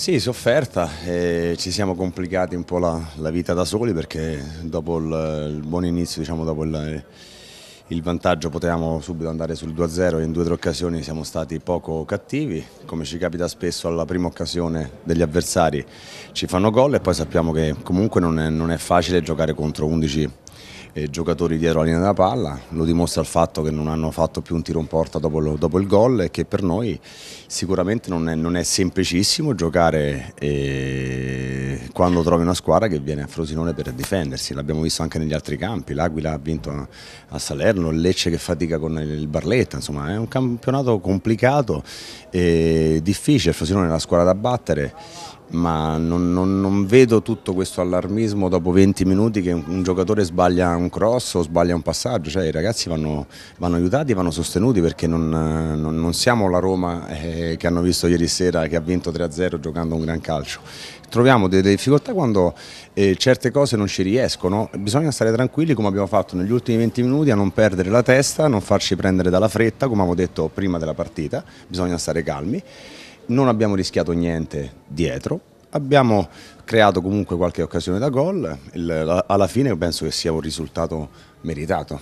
Sì, sofferta, eh, ci siamo complicati un po' la, la, vita da soli perché dopo il, il buon inizio, diciamo, dopo il, il, vantaggio potevamo subito andare sul 2-0 e in due o tre occasioni siamo stati poco cattivi, come ci capita spesso alla prima occasione degli avversari ci fanno gol e poi sappiamo che comunque non è, non è facile giocare contro 11 giocatori dietro la linea della palla, lo dimostra il fatto che non hanno fatto più un tiro in porta dopo, lo, dopo il gol e che per noi sicuramente non è, non è semplicissimo giocare eh, quando trovi una squadra che viene a Frosinone per difendersi, l'abbiamo visto anche negli altri campi, l'Aquila ha vinto a, a Salerno, Lecce che fatica con il Barletta, insomma è un campionato complicato, e difficile, Frosinone è una squadra da battere ma non, non, non, vedo tutto questo allarmismo dopo 20 minuti che un, un, giocatore sbaglia un cross o sbaglia un passaggio, cioè i ragazzi vanno, vanno aiutati, vanno sostenuti perché non, non siamo la Roma eh, che hanno visto ieri sera che ha vinto 3-0 giocando un gran calcio. Troviamo delle difficoltà quando eh, certe cose non ci riescono, bisogna stare tranquilli come abbiamo fatto negli ultimi 20 minuti a non perdere la testa, non farci prendere dalla fretta come avevo detto prima della partita, bisogna stare calmi non abbiamo rischiato niente dietro, Abbiamo creato comunque qualche occasione da gol, alla fine penso che sia un risultato meritato.